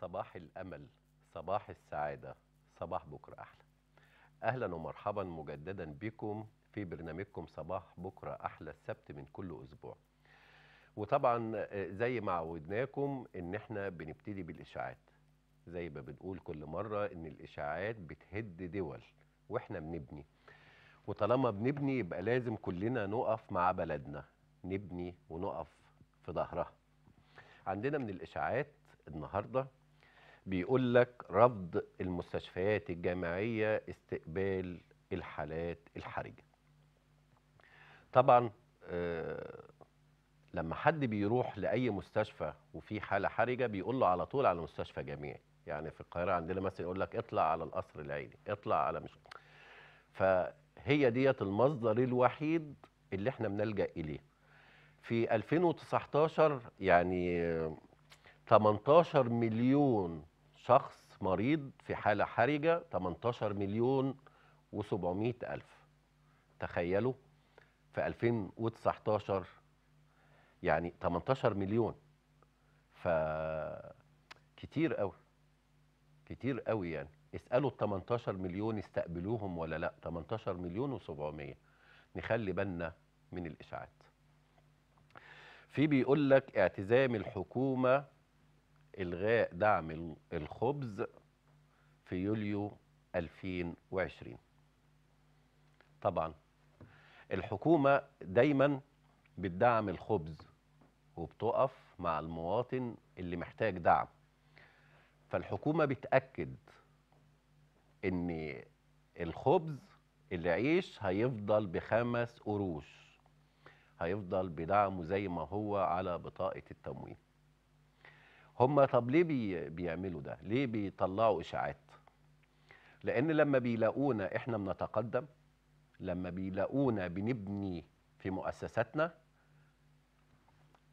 صباح الأمل صباح السعادة صباح بكرة أحلى أهلا ومرحبا مجددا بكم في برنامجكم صباح بكرة أحلى السبت من كل أسبوع وطبعا آه، زي ما عودناكم ان احنا بنبتدي بالإشاعات زي ما بنقول كل مرة ان الإشاعات بتهد دول واحنا بنبني وطالما بنبني يبقى لازم كلنا نقف مع بلدنا نبني ونقف في ظهرها عندنا من الإشاعات النهاردة بيقول لك رفض المستشفيات الجامعية استقبال الحالات الحرجة طبعا آه لما حد بيروح لأي مستشفى وفي حالة حرجة بيقول له على طول على مستشفى جامعي يعني في القاهره عندنا مثلا يقول لك اطلع على القصر العيني اطلع على مش فهي ديت المصدر الوحيد اللي احنا بنلجا اليه في 2019 يعني 18 مليون شخص مريض في حاله حرجه 18 مليون و700 الف تخيلوا في 2019 يعني 18 مليون ف كتير قوي كتير قوي يعني اسالوا ال 18 مليون استقبلوهم ولا لا 18 مليون و700 نخلي بالنا من الاشاعات في بيقول لك اعتزام الحكومه الغاء دعم الخبز في يوليو 2020 طبعا الحكومه دايما بتدعم الخبز وبتقف مع المواطن اللي محتاج دعم فالحكومه بتاكد ان الخبز العيش هيفضل بخمس قروش هيفضل بدعمه زي ما هو على بطاقه التموين هم طب ليه بي بيعملوا ده ليه بيطلعوا اشاعات لان لما بيلاقونا احنا بنتقدم لما بيلاقونا بنبني في مؤسساتنا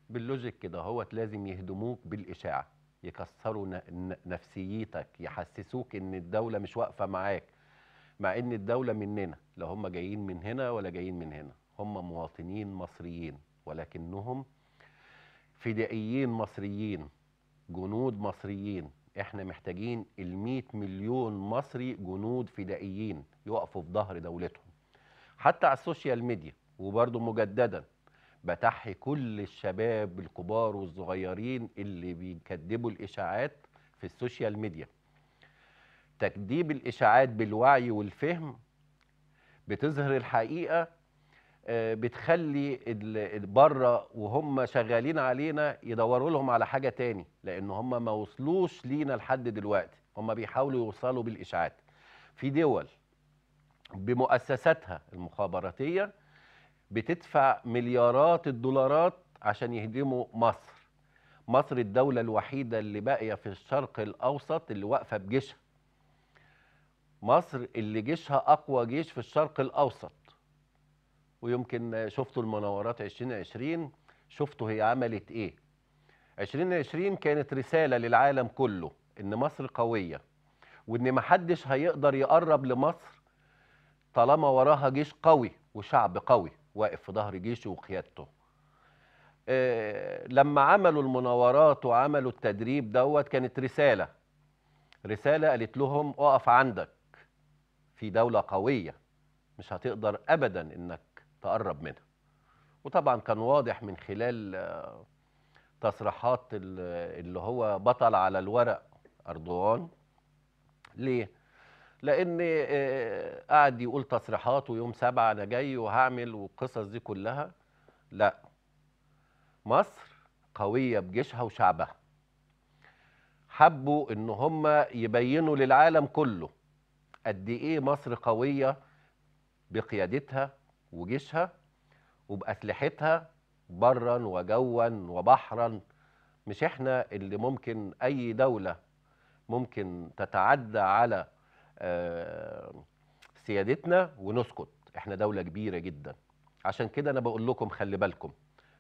باللوجيك كده هوت لازم يهدموك بالاشاعه يكسروا نفسيتك يحسسوك ان الدوله مش واقفه معاك مع ان الدوله مننا لا هم جايين من هنا ولا جايين من هنا هم مواطنين مصريين ولكنهم فدائيين مصريين جنود مصريين احنا محتاجين ال مليون مصري جنود فدائيين يقفوا في ظهر دولتهم حتى على السوشيال ميديا وبرضه مجددا بتحي كل الشباب الكبار والصغيرين اللي بيكدبوا الاشاعات في السوشيال ميديا تكديب الاشاعات بالوعي والفهم بتظهر الحقيقه آه، بتخلي بره وهم شغالين علينا يدوروا لهم على حاجه تاني لان هم ما وصلوش لينا لحد دلوقتي هم بيحاولوا يوصلوا بالاشاعات في دول بمؤسساتها المخابراتيه بتدفع مليارات الدولارات عشان يهدموا مصر مصر الدولة الوحيدة اللي باقية في الشرق الأوسط اللي واقفة بجيشها مصر اللي جيشها أقوى جيش في الشرق الأوسط ويمكن شفتوا المناورات 2020 شفتوا هي عملت إيه 2020 كانت رسالة للعالم كله إن مصر قوية وإن محدش هيقدر يقرب لمصر طالما وراها جيش قوي وشعب قوي واقف في ظهر جيشه وقيادته آه، لما عملوا المناورات وعملوا التدريب دوت كانت رسالة رسالة قالت لهم اقف عندك في دولة قوية مش هتقدر أبدا إنك تقرب منها وطبعا كان واضح من خلال آه، تصريحات اللي هو بطل على الورق أردوغان ليه؟ لان آه، قاعد يقول تصريحات ويوم سبعة انا جاي وهعمل والقصص دي كلها لا مصر قويه بجيشها وشعبها حبوا ان هم يبينوا للعالم كله قد ايه مصر قويه بقيادتها وجيشها وباسلحتها برا وجوا وبحرا مش احنا اللي ممكن اي دوله ممكن تتعدى على آه، سيادتنا ونسكت احنا دولة كبيرة جدا عشان كده انا بقول لكم خلي بالكم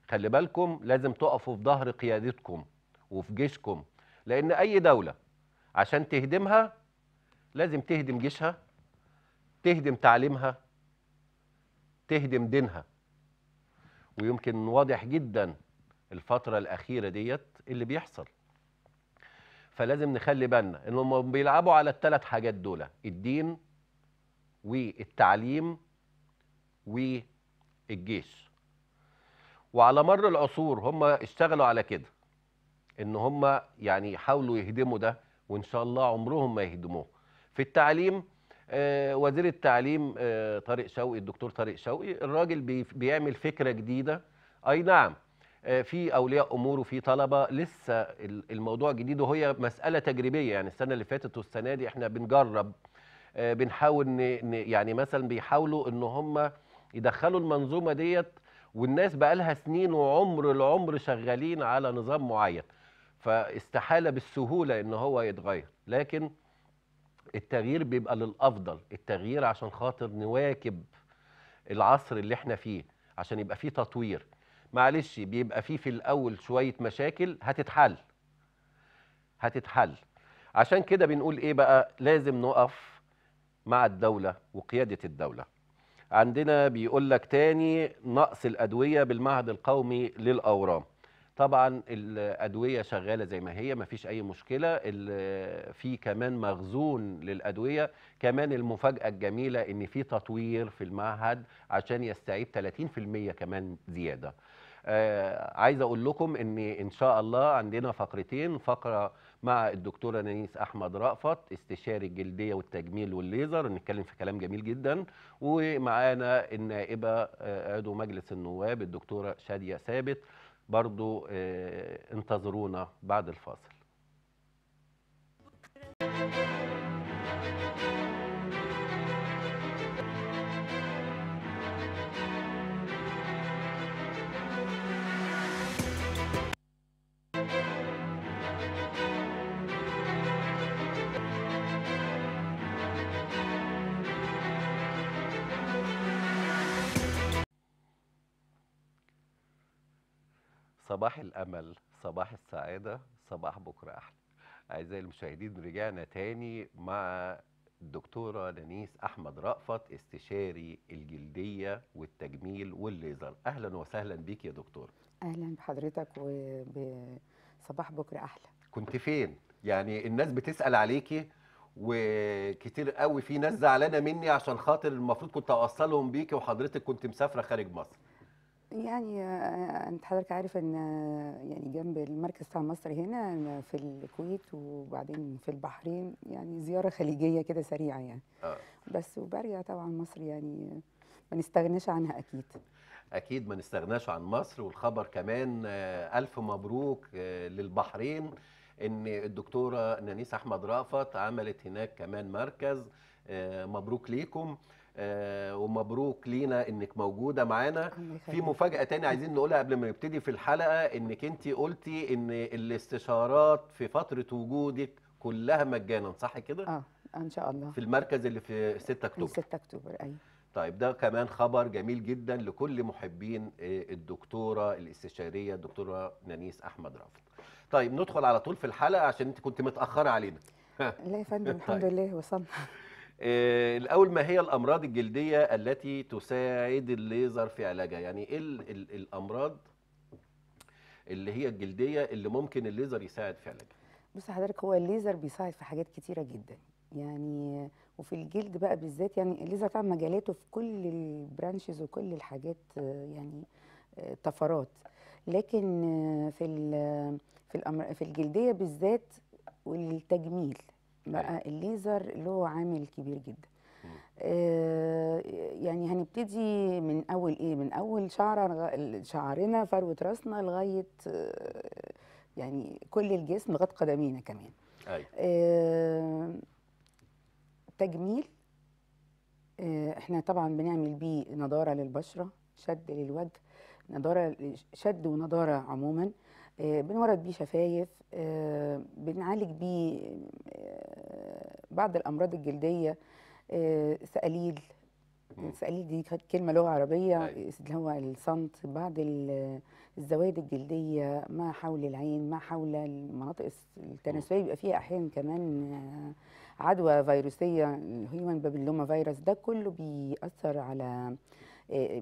خلي بالكم لازم تقفوا في ظهر قيادتكم وفي جيشكم لان اي دولة عشان تهدمها لازم تهدم جيشها تهدم تعليمها تهدم دينها ويمكن واضح جدا الفترة الأخيرة ديت اللي بيحصل فلازم نخلي بالنا انهم بيلعبوا على الثلاث حاجات دول الدين والتعليم والجيش وعلى مر العصور هم اشتغلوا على كده ان هم يعني يحاولوا يهدموا ده وان شاء الله عمرهم ما يهدموه في التعليم آه وزير التعليم آه طارق شوقي الدكتور طارق شوقي الراجل بيعمل فكره جديده اي نعم آه، في اولياء امور وفي طلبه لسه الموضوع جديد وهي مساله تجريبيه يعني السنه اللي فاتت والسنه دي احنا بنجرب آه، بنحاول يعني مثلا بيحاولوا ان هم يدخلوا المنظومه ديت والناس بقى لها سنين وعمر العمر شغالين على نظام معين فاستحاله بالسهوله ان هو يتغير لكن التغيير بيبقى للافضل التغيير عشان خاطر نواكب العصر اللي احنا فيه عشان يبقى فيه تطوير معلش بيبقى فيه في الاول شويه مشاكل هتتحل هتتحل عشان كده بنقول ايه بقى لازم نقف مع الدوله وقياده الدوله عندنا بيقول لك تاني نقص الادويه بالمعهد القومي للاورام طبعا الادويه شغاله زي ما هي ما فيش اي مشكله في كمان مخزون للادويه كمان المفاجاه الجميله ان في تطوير في المعهد عشان يستعيد 30% كمان زياده آه، عايز اقول لكم ان ان شاء الله عندنا فقرتين فقره مع الدكتوره نانيس احمد رأفت استشاري الجلديه والتجميل والليزر نتكلم في كلام جميل جدا ومعانا النائبه آه، عضو مجلس النواب الدكتوره شاديه ثابت برضو آه، انتظرونا بعد الفاصل صباح الأمل صباح السعادة صباح بكرة أحلى أعزائي المشاهدين رجعنا تاني مع الدكتورة لنيس أحمد رأفت استشاري الجلدية والتجميل والليزر أهلا وسهلا بيك يا دكتور أهلا بحضرتك وصباح بكرة أحلى كنت فين؟ يعني الناس بتسأل عليكي وكتير قوي في ناس زعلانه مني عشان خاطر المفروض كنت اوصلهم بيكي وحضرتك كنت مسافره خارج مصر يعني آه، آه، انت حضرتك عارف ان آه، يعني جنب المركز بتاع مصر هنا في الكويت وبعدين في البحرين يعني زياره خليجيه كده سريعه يعني آه. بس وبرجع طبعا مصر يعني ما نستغناش عنها اكيد اكيد ما نستغناش عن مصر والخبر كمان الف مبروك للبحرين ان الدكتوره نانيس احمد رأفت عملت هناك كمان مركز مبروك ليكم آه، ومبروك لينا انك موجوده معانا في مفاجاه تاني عايزين نقولها قبل ما نبتدي في الحلقه انك انت قلتي ان الاستشارات في فتره وجودك كلها مجانا صح كده اه ان شاء الله في المركز اللي في 6 اكتوبر 6 اكتوبر ايوه طيب ده كمان خبر جميل جدا لكل محبين آه، الدكتوره الاستشاريه الدكتوره نانيس احمد رافض طيب ندخل على طول في الحلقه عشان انت كنت متاخره علينا لا يا فندم طيب. الحمد لله وصلنا آه، الاول ما هي الامراض الجلديه التي تساعد الليزر في علاجها يعني ايه الامراض اللي هي الجلديه اللي ممكن الليزر يساعد في علاجها بص حضرتك هو الليزر بيساعد في حاجات كتيره جدا يعني وفي الجلد بقى بالذات يعني الليزر طبعا مجالاته في كل البرانشز وكل الحاجات آه، يعني آه، طفرات لكن في في في الجلديه بالذات والتجميل بقى الليزر له عامل كبير جدا آه، يعني هنبتدي من اول ايه من اول شعر شعرنا فروه راسنا لغايه آه، يعني كل الجسم لغايه قدمينا كمان أيوة. آه، تجميل احنا طبعا بنعمل بيه نضاره للبشره شد للوجه نضاره شد ونضاره عموما آه، بنورد بيه شفايف آه، بنعالج بيه آه، بعض الامراض الجلديه سقاليل سقاليل دي كلمه لغه عربيه أيوة. اللي هو الصمت بعض الزوايد الجلديه ما حول العين ما حول المناطق التناسليه بيبقى فيها احيانا كمان عدوى فيروسيه هيومن بابلوما فيروس ده كله بيأثر على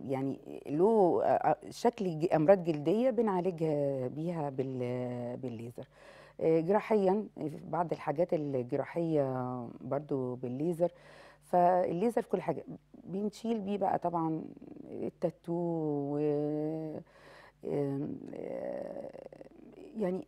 يعني له آه، شكل امراض جلديه بنعالجها بيها بالليزر آه، جراحيا بعض الحاجات الجراحيه برضو بالليزر فالليزر في كل حاجه بنشيل بيه بقى طبعا التاتو و آه، يعني,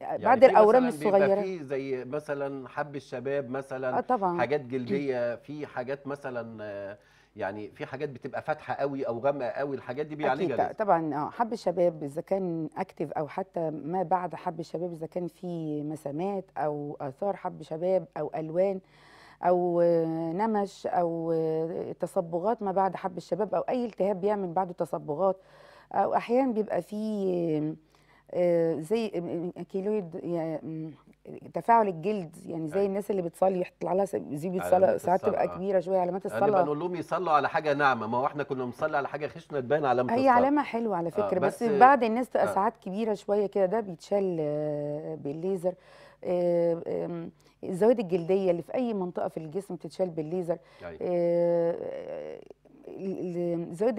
يعني بعض يعني الاورام الصغيره في زي مثلا حب الشباب مثلا آه طبعا. حاجات جلديه في حاجات مثلا يعني في حاجات بتبقى فاتحه قوي او غامقه قوي الحاجات دي بيعالجها أكيد طبعا اه حب الشباب اذا كان اكتف او حتى ما بعد حب الشباب اذا كان في مسامات او اثار حب شباب او الوان او آه، نمش او آه، تصبغات ما بعد حب الشباب او اي التهاب بيعمل بعده تصبغات او احيانا بيبقى فيه آه، آه، زي كيلويد يعني تفاعل الجلد يعني زي أيوة. الناس اللي بتصلي يطلع لها زيبه صلاه ساعات تبقى كبيره شويه علامات يعني الصلاه انا بنقول لهم يصلوا على حاجه ناعمه ما هو احنا كنا بنصلي على حاجه خشنه تبان علامه الصلاه هي علامه حلوه على آه، فكره آه بس, بس بعد الناس تبقى آه ساعات كبيره شويه كده ده بيتشال آه، بالليزر الزوائد الجلديه اللي في اي منطقه في الجسم بتتشال بالليزر يعني. زود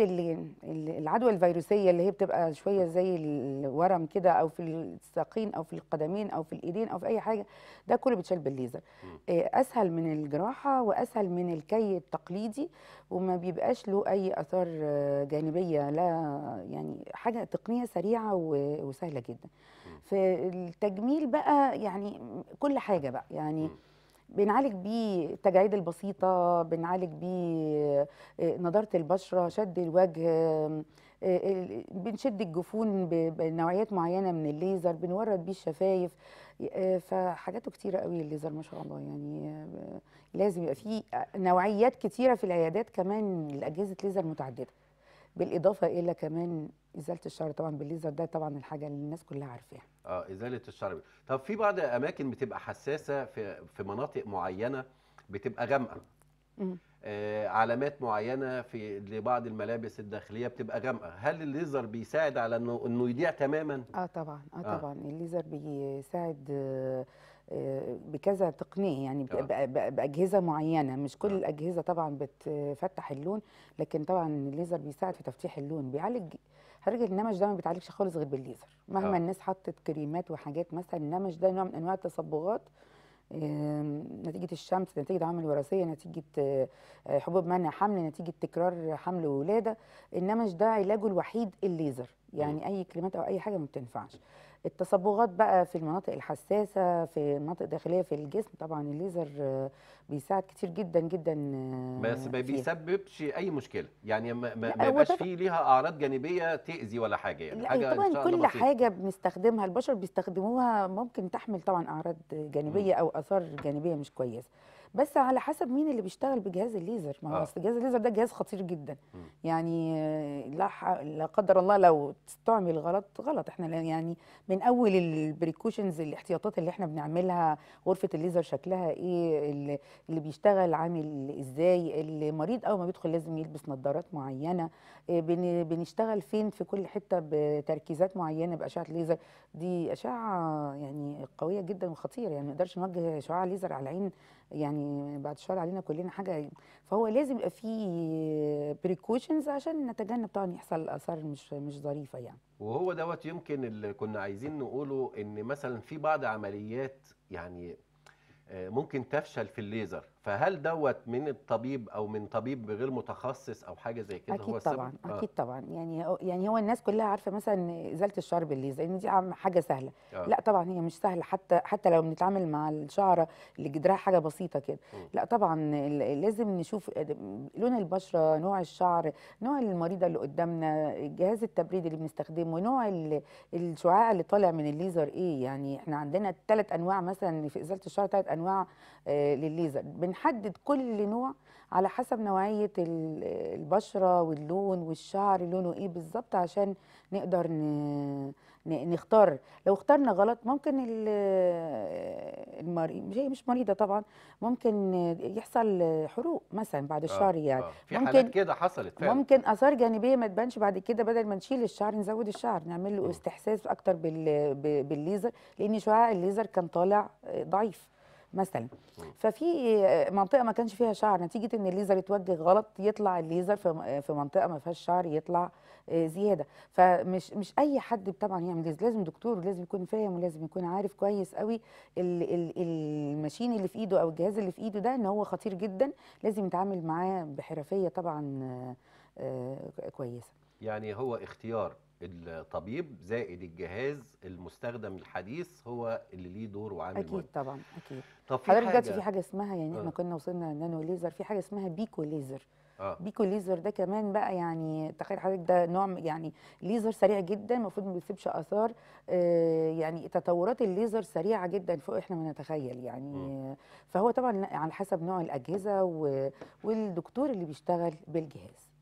العدوى الفيروسيه اللي هي بتبقى شويه زي الورم كده او في الساقين او في القدمين او في الايدين او في اي حاجه ده كله بيتشال بالليزر آه، اسهل من الجراحه واسهل من الكي التقليدي وما بيبقاش له اي اثار آه، جانبيه لا يعني حاجه تقنيه سريعه وسهله جدا في التجميل بقى يعني كل حاجه بقى يعني بنعالج بيه التجاعيد البسيطة بنعالج بيه آه، نضارة البشرة شد الوجه آه، آه، بنشد الجفون بنوعيات معينة من الليزر بنورد بيه الشفايف فحاجاته كتيرة قوي الليزر ما شاء الله يعني لازم يبقى في نوعيات كتيرة في العيادات كمان لأجهزة ليزر متعددة بالاضافه الى كمان ازاله الشعر طبعا بالليزر ده طبعا الحاجه اللي الناس كلها عارفاها اه ازاله الشعر طب في بعض الاماكن بتبقى حساسه في في مناطق معينه بتبقى غامقه آه علامات معينه في لبعض الملابس الداخليه بتبقى غامقه هل الليزر بيساعد على انه انه يضيع تماما اه طبعا اه, آه. طبعا الليزر بيساعد آه بكذا تقنيه يعني آه. باجهزه معينه مش كل آه. الاجهزه طبعا بتفتح اللون لكن طبعا الليزر بيساعد في تفتيح اللون بيعالج حضرتك النمش ده ما بيتعالجش خالص غير بالليزر مهما آه. الناس حطت كريمات وحاجات مثلا النمش ده نوع من انواع التصبغات نتيجة الشمس نتيجة عوامل وراثية نتيجة حبوب منع حمل نتيجة تكرار حمل وولادة النمش ده علاجه الوحيد الليزر يعني أي كريمات أو أي حاجة ما بتنفعش التصبغات بقى في المناطق الحساسه في المناطق الداخلية في الجسم طبعا الليزر بيساعد كتير جدا جدا آه، بس ما بيسببش اي مشكله يعني ما, ما يبقاش فيه ليها اعراض جانبيه تاذي ولا حاجه يعني لا حاجه طبعا كل بسيطة. حاجه بنستخدمها البشر بيستخدموها ممكن تحمل طبعا اعراض جانبيه م. او اثار جانبيه مش كويسه بس على حسب مين اللي بيشتغل بجهاز الليزر ما هو آه. اصل جهاز الليزر ده جهاز خطير جدا م. يعني لا لا قدر الله لو استعمل غلط غلط احنا يعني من اول البريكوشنز الاحتياطات اللي احنا بنعملها غرفه الليزر شكلها ايه اللي بيشتغل عامل ازاي المريض اول ما بيدخل لازم يلبس نظارات معينه آه، بنشتغل فين في كل حته بتركيزات معينه باشعه ليزر دي اشعه يعني قويه جدا وخطيره يعني ما نقدرش نوجه شعاع ليزر على العين يعني بعد شهر علينا كلنا حاجه فهو لازم يبقى في بريكوشنز عشان نتجنب طبعا يحصل اثار مش مش ظريفه يعني وهو دوت يمكن اللي كنا عايزين نقوله ان مثلا في بعض عمليات يعني آه، ممكن تفشل في الليزر فهل دوت من الطبيب او من طبيب غير متخصص او حاجه زي كده اكيد هو طبعا آه. اكيد طبعا يعني يعني هو الناس كلها عارفه مثلا ازاله الشعر بالليزر ان دي حاجه سهله آه. لا طبعا هي مش سهله حتى حتى لو بنتعامل مع الشعره اللي جدرها حاجه بسيطه كده لا طبعا لازم نشوف آه، لون البشره نوع الشعر نوع المريضه اللي قدامنا جهاز التبريد اللي بنستخدمه نوع الشعاع اللي طالع من الليزر ايه يعني احنا عندنا ثلاث انواع مثلا في ازاله الشعر ثلاث انواع آه للليزر بنحدد كل نوع على حسب نوعية البشرة واللون والشعر لونه ايه بالظبط عشان نقدر نختار لو اخترنا غلط ممكن المريض مش مريضة طبعا ممكن يحصل حروق مثلا بعد يعني آه يعني آه. في ممكن حالات كده حصلت فعلا. ممكن آثار جانبية ما تبانش بعد كده بدل ما نشيل الشعر نزود الشعر نعمل له استحساس أكتر بالليزر لأن شعاع الليزر كان طالع ضعيف مثلا ففي آه، منطقه ما كانش فيها شعر نتيجه ان الليزر اتوجه غلط يطلع الليزر في منطقه ما فيهاش شعر يطلع آه، زياده فمش مش اي حد طبعا يعمل ليزر لازم دكتور ولازم يكون فاهم ولازم يكون عارف كويس قوي الماشين اللي في ايده او الجهاز اللي في ايده ده ان هو خطير جدا لازم يتعامل معاه بحرفيه طبعا آه، كويسه يعني هو اختيار الطبيب زائد الجهاز المستخدم الحديث هو اللي ليه دور وعامل اكيد مهم. طبعا اكيد طب في حضرتك دلوقتي في حاجه اسمها يعني احنا آه. كنا وصلنا للنانو ليزر في حاجه اسمها بيكو ليزر آه. بيكو ليزر ده كمان بقى يعني تخيل حضرتك ده نوع يعني ليزر سريع جدا المفروض ما بيسيبش اثار آه، يعني تطورات الليزر سريعه جدا فوق احنا ما نتخيل يعني م. فهو طبعا على حسب نوع الاجهزه والدكتور اللي بيشتغل بالجهاز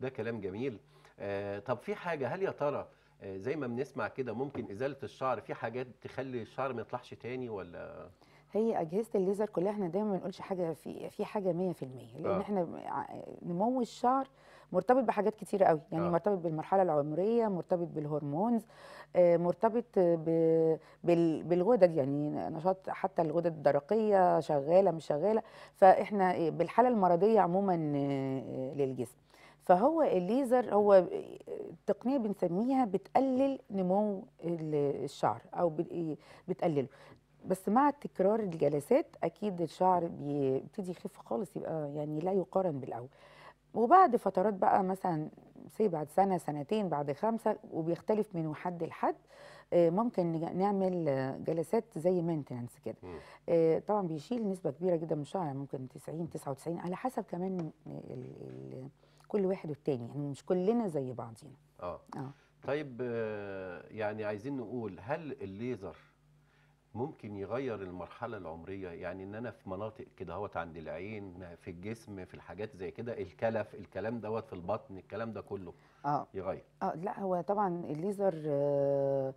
ده كلام جميل آه، طب في حاجه هل يا ترى آه، زي ما بنسمع كده ممكن ازاله الشعر في حاجات تخلي الشعر ما يطلعش تاني ولا هي اجهزه الليزر كلها احنا دايما ما بنقولش حاجه في في حاجه 100% لان آه. احنا نمو الشعر مرتبط بحاجات كتيره قوي يعني آه. مرتبط بالمرحله العمريه مرتبط بالهرمونز آه، مرتبط بالغدد يعني نشاط حتى الغدد الدرقيه شغاله مش شغاله فاحنا بالحاله المرضيه عموما للجسم فهو الليزر هو تقنيه بنسميها بتقلل نمو الشعر او إيه، بتقلله بس مع تكرار الجلسات اكيد الشعر بيبتدي يخف خالص يبقى يعني لا يقارن بالاول وبعد فترات بقى مثلا سي بعد سنه سنتين بعد خمسه وبيختلف من حد لحد آه، ممكن نعمل جلسات زي مينتنس كده آه، طبعا بيشيل نسبه كبيره جدا من الشعر ممكن 90 99 على حسب كمان كل واحد والتاني يعني مش كلنا زي بعضينا اه اه طيب آه، يعني عايزين نقول هل الليزر ممكن يغير المرحله العمريه يعني ان انا في مناطق كده اهوت عند العين في الجسم في الحاجات زي كده الكلف الكلام دوت في البطن الكلام ده كله اه يغير اه لا هو طبعا الليزر آه،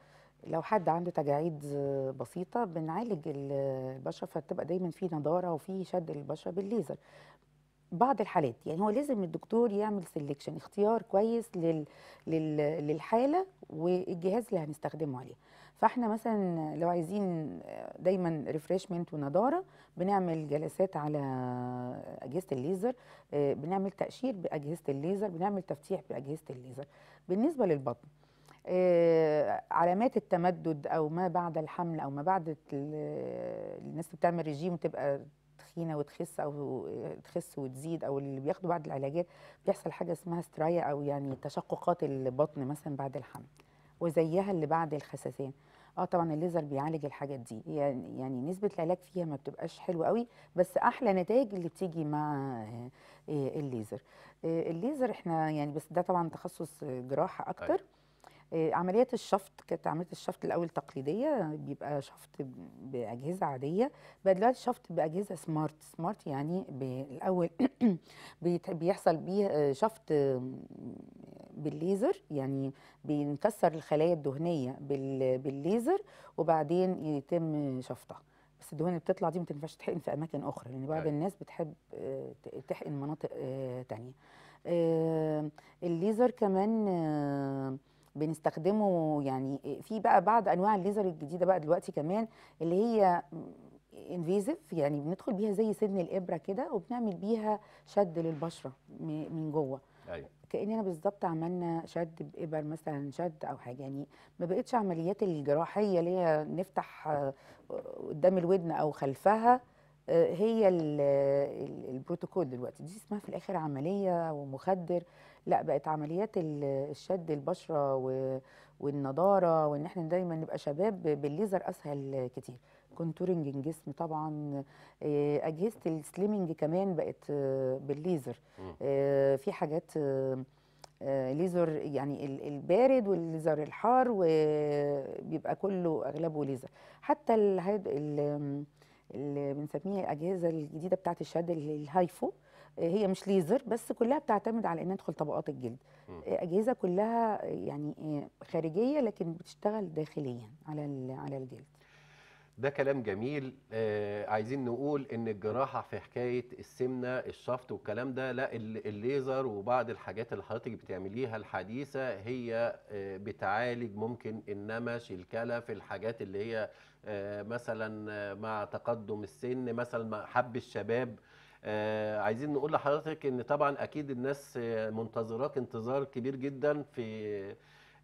لو حد عنده تجاعيد آه، بسيطه بنعالج البشره فبتبقى دايما في نضاره وفي شد البشره بالليزر بعض الحالات يعني هو لازم الدكتور يعمل سيلكشن اختيار كويس لل... لل... للحاله والجهاز اللي هنستخدمه عليه فاحنا مثلا لو عايزين دايما ريفريشمنت ونضاره بنعمل جلسات على اجهزه الليزر بنعمل تقشير باجهزه الليزر بنعمل تفتيح باجهزه الليزر بالنسبه للبطن آه، علامات التمدد او ما بعد الحمل او ما بعد الناس بتعمل ريجيم تبقى تخينه وتخس او تخس وتزيد او اللي بياخدوا بعض العلاجات بيحصل حاجه اسمها سترايا او يعني تشققات البطن مثلا بعد الحمل وزيها اللي بعد الخسسان اه طبعا الليزر بيعالج الحاجات دي يعني, يعني نسبه العلاج فيها ما بتبقاش حلوه قوي بس احلى نتائج اللي بتيجي مع آه، آه، الليزر آه، الليزر احنا يعني بس ده طبعا تخصص جراحه اكتر أيوة. آه، عمليات الشفط كانت عمليه الشفط الاول تقليديه بيبقى شفط باجهزه عاديه بقى دلوقتي شفط باجهزه سمارت سمارت يعني الاول بيحصل بيه آه، شفط بالليزر يعني بنكسر الخلايا الدهنيه بالليزر وبعدين يتم شفطها بس الدهون اللي بتطلع دي ما تنفعش تحقن في اماكن اخرى لان يعني بعض أيوة. الناس بتحب آه، تحقن مناطق تانية الليزر كمان بنستخدمه يعني في بقى بعض انواع الليزر الجديده بقى دلوقتي كمان اللي هي انفيزيف يعني بندخل بيها زي سن الابره كده وبنعمل بيها شد للبشره من جوه ايوه كاننا بالظبط عملنا شد بابر مثلا شد او حاجه يعني ما بقتش عمليات الجراحيه اللي هي نفتح قدام الودن او خلفها آه، هي البروتوكول دلوقتي دي اسمها في الاخر عمليه ومخدر لا بقت عمليات الشد البشره والنضاره وان احنا دايما نبقى شباب بالليزر اسهل كتير كونتورنج الجسم طبعا آه، اجهزه السليمنج كمان بقت آه، بالليزر آه، في حاجات ليزر يعني البارد والليزر الحار وبيبقى كله اغلبه ليزر حتى اللي بنسميها الاجهزه الجديده بتاعت الشد الهايفو هي مش ليزر بس كلها بتعتمد على انها تدخل طبقات الجلد آه، اجهزه كلها آه، يعني آه، خارجيه لكن بتشتغل داخليا على على الجلد ده كلام جميل آه عايزين نقول ان الجراحه في حكايه السمنه الشفط والكلام ده لا الليزر وبعض الحاجات اللي حضرتك بتعمليها الحديثه هي آه بتعالج ممكن النمش الكلف الحاجات اللي هي آه مثلا مع تقدم السن مثلا مع حب الشباب آه عايزين نقول لحضرتك ان طبعا اكيد الناس آه، منتظراك انتظار كبير جدا في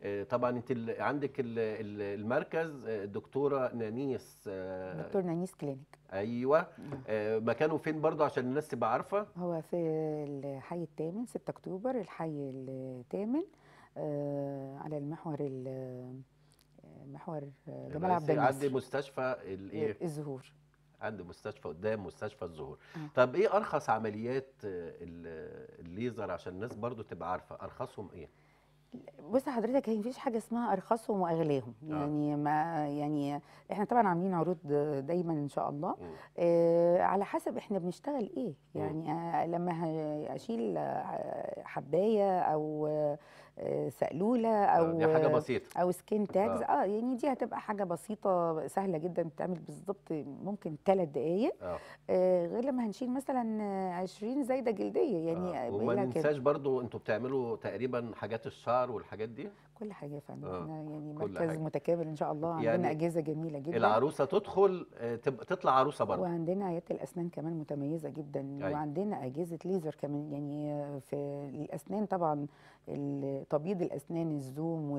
آه طبعا انت عندك المركز آه، الدكتوره نانيس آه دكتور نانيس كلينيك ايوه نعم. آه مكانه فين برضه عشان الناس تبقى عارفه هو في الحي الثامن 6 اكتوبر الحي الثامن آه على المحور آه، محور جمال عبد الناصر عند مستشفى الايه الزهور عند مستشفى قدام مستشفى الزهور آه. طب ايه ارخص عمليات الليزر عشان الناس برضو تبقى عارفه ارخصهم ايه بص حضرتك هي مفيش حاجه اسمها ارخصهم واغلاهم آه. يعني ما يعني احنا طبعا عاملين عروض دايما ان شاء الله آه على حسب احنا بنشتغل ايه يعني آه لما اشيل حبايه او آه، سقلوله او آه، دي حاجه بسيطه او سكين تاجز آه. اه يعني دي هتبقى حاجه بسيطه سهله جدا تتعمل بالظبط ممكن ثلاث دقائق آه. آه غير لما هنشيل مثلا 20 زايده جلديه يعني آه. وما ننساش برضو انتوا بتعملوا تقريبا حاجات الشعر والحاجات دي كل حاجه يا فندم آه. يعني مركز حاجة. متكامل ان شاء الله عندنا يعني اجهزه جميله جدا العروسه تدخل آه، تطلع عروسه برضه وعندنا عيادة الاسنان كمان متميزه جدا أي. وعندنا اجهزه ليزر كمان يعني في الاسنان طبعا تبييض الاسنان الزوم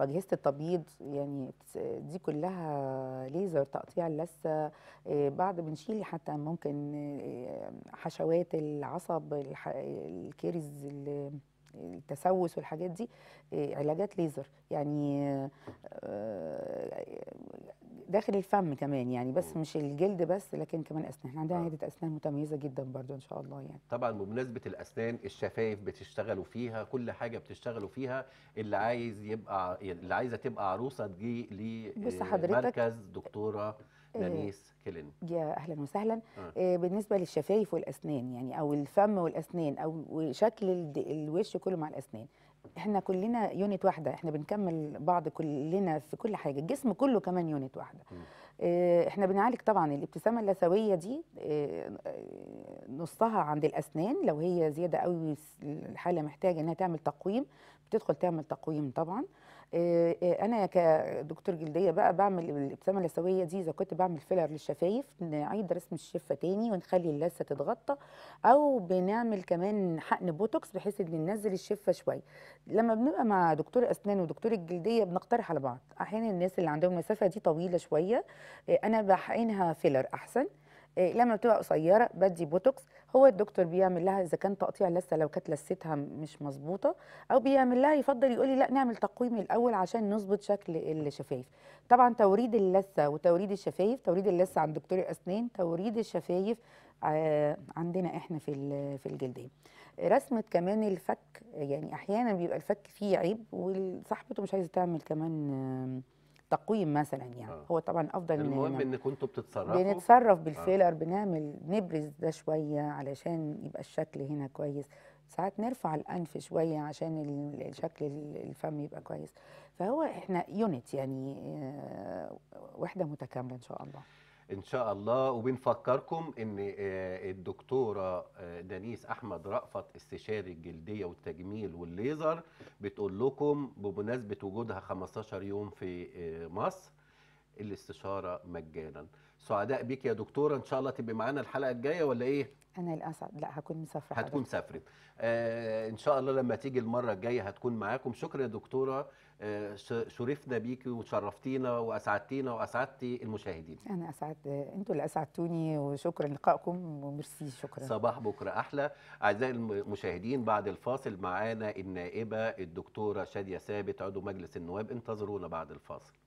واجهزه التبييض يعني دي كلها ليزر تقطيع اللثه آه، بعد بنشيل حتى ممكن آه، حشوات العصب الكيرز اللي التسوس والحاجات دي آه، علاجات ليزر يعني آه، داخل الفم كمان يعني بس مش الجلد بس لكن كمان اسنان احنا عندنا آه. عياده اسنان متميزه جدا برضو ان شاء الله يعني طبعا بمناسبه الاسنان الشفايف بتشتغلوا فيها كل حاجه بتشتغلوا فيها اللي عايز يبقى اللي عايزه تبقى عروسه تجي لمركز دكتوره دانيس إيه. كيلن يا اهلا وسهلا آه. إيه، بالنسبه للشفايف والاسنان يعني او الفم والاسنان او شكل الوش كله مع الاسنان احنا كلنا يونت واحده احنا بنكمل بعض كلنا في كل حاجه الجسم كله كمان يونت واحده إيه، احنا بنعالج طبعا الابتسامه اللثويه دي نصها عند الاسنان لو هي زياده قوي الحاله محتاجه انها تعمل تقويم بتدخل تعمل تقويم طبعا آه، آه، انا كدكتور جلديه بقى بعمل الابتسامه اللثويه دي اذا كنت بعمل فيلر للشفايف نعيد رسم الشفه تاني ونخلي اللثه تتغطى او بنعمل كمان حقن بوتوكس بحيث ان ننزل الشفه شويه لما بنبقى مع دكتور اسنان ودكتور الجلديه بنقترح على بعض احيانا الناس اللي عندهم المسافه دي طويله شويه آه، انا بحقنها فيلر احسن آه، لما بتبقى قصيره بدي بوتوكس هو الدكتور بيعمل لها اذا كان تقطيع لسه لو كانت لستها مش مظبوطه او بيعمل لها يفضل يقول لي لا نعمل تقويم الاول عشان نظبط شكل الشفايف طبعا توريد اللثه وتوريد الشفايف توريد اللثه عند دكتور الاسنان توريد الشفايف آه، عندنا احنا في في الجلدين رسمه كمان الفك يعني احيانا بيبقى الفك فيه عيب وصاحبته مش عايزه تعمل كمان تقويم مثلا يعني آه. هو طبعا افضل المهم ان كنتوا بتتصرفوا بنتصرف آه. بالفيلر آه. بنعمل نبرز ده شويه علشان يبقى الشكل هنا كويس ساعات نرفع الانف شويه عشان الشكل الفم يبقى كويس فهو احنا يونت يعني آه، وحده متكامله ان شاء الله ان شاء الله وبنفكركم ان آه، الدكتوره آه، دنيس احمد رأفت استشاري الجلديه والتجميل والليزر بتقول لكم بمناسبه وجودها 15 يوم في آه، مصر الاستشاره مجانا سعداء بيك يا دكتوره ان شاء الله تبقي معانا الحلقه الجايه ولا ايه انا للاسف لا هكون مسافره هتكون سافرت آه ان شاء الله لما تيجي المره الجايه هتكون معاكم شكرا يا دكتوره شرفنا بيكي وشرفتينا واسعدتينا واسعدتي المشاهدين انا اسعد انتوا اللي اسعدتوني وشكرا لقائكم وميرسي شكرا صباح بكره احلى اعزائي المشاهدين بعد الفاصل معانا النائبه الدكتوره شاديه ثابت عضو مجلس النواب انتظرونا بعد الفاصل